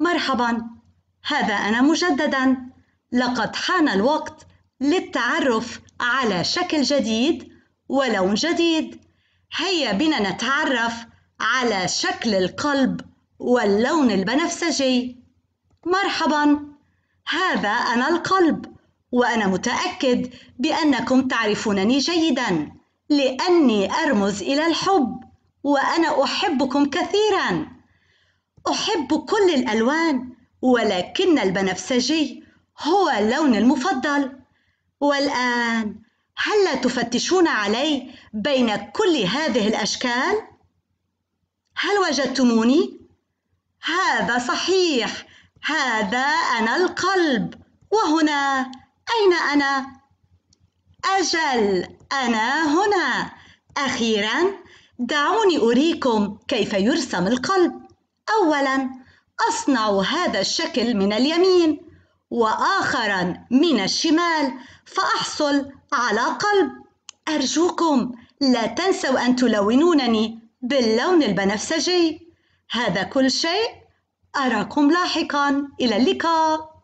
مرحبا هذا انا مجددا لقد حان الوقت للتعرف على شكل جديد ولون جديد هيا بنا نتعرف على شكل القلب واللون البنفسجي مرحبا هذا انا القلب وانا متاكد بانكم تعرفونني جيدا لاني ارمز الى الحب وانا احبكم كثيرا أحب كل الألوان ولكن البنفسجي هو لوني المفضل والآن هل تفتشون علي بين كل هذه الأشكال؟ هل وجدتموني؟ هذا صحيح هذا أنا القلب وهنا أين أنا؟ أجل أنا هنا أخيرا دعوني أريكم كيف يرسم القلب أولاً أصنع هذا الشكل من اليمين وآخرا من الشمال فأحصل على قلب أرجوكم لا تنسوا أن تلونونني باللون البنفسجي هذا كل شيء أراكم لاحقا إلى اللقاء